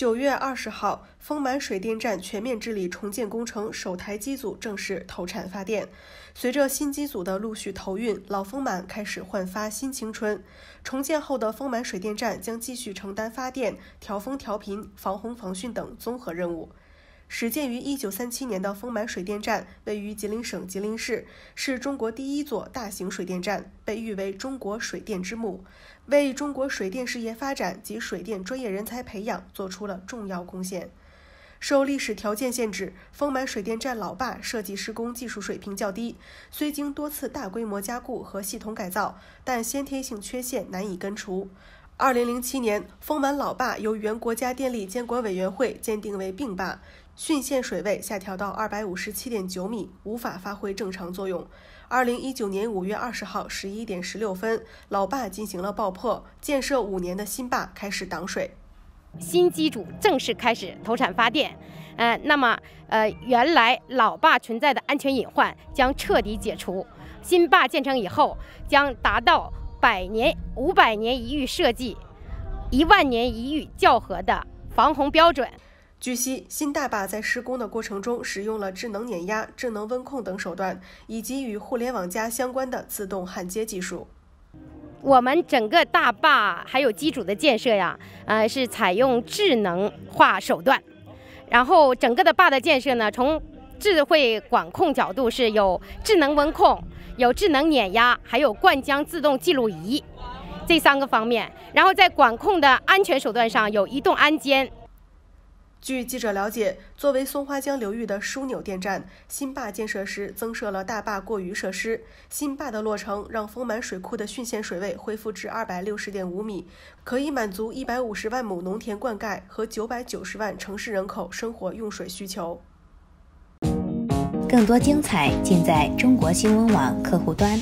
九月二十号，丰满水电站全面治理重建工程首台机组正式投产发电。随着新机组的陆续投运，老丰满开始焕发新青春。重建后的丰满水电站将继续承担发电、调风调频、防洪、防汛等综合任务。始建于一九三七年的丰满水电站位于吉林省吉林市，是中国第一座大型水电站，被誉为“中国水电之母”，为中国水电事业发展及水电专业人才培养做出了重要贡献。受历史条件限制，丰满水电站老坝设计施工技术水平较低，虽经多次大规模加固和系统改造，但先天性缺陷难以根除。二零零七年，丰满老坝由原国家电力监管委员会鉴定为病坝。汛限水位下调到二百五十七点九米，无法发挥正常作用。二零一九年五月二十号十一点十六分，老坝进行了爆破，建设五年的新坝开始挡水，新机组正式开始投产发电。呃，那么呃，原来老坝存在的安全隐患将彻底解除。新坝建成以后，将达到百年、五百年一遇设计、一万年一遇校核的防洪标准。据悉，新大坝在施工的过程中使用了智能碾压、智能温控等手段，以及与“互联网+”加相关的自动焊接技术。我们整个大坝还有机组的建设呀，呃，是采用智能化手段。然后，整个的坝的建设呢，从智慧管控角度是有智能温控、有智能碾压，还有灌浆自动记录仪这三个方面。然后，在管控的安全手段上，有移动安监。据记者了解，作为松花江流域的枢纽电站，新坝建设时增设了大坝过鱼设施。新坝的落成，让丰满水库的汛限水位恢复至二百六十点五米，可以满足一百五十万亩农田灌溉和九百九十万城市人口生活用水需求。更多精彩尽在中国新闻网客户端。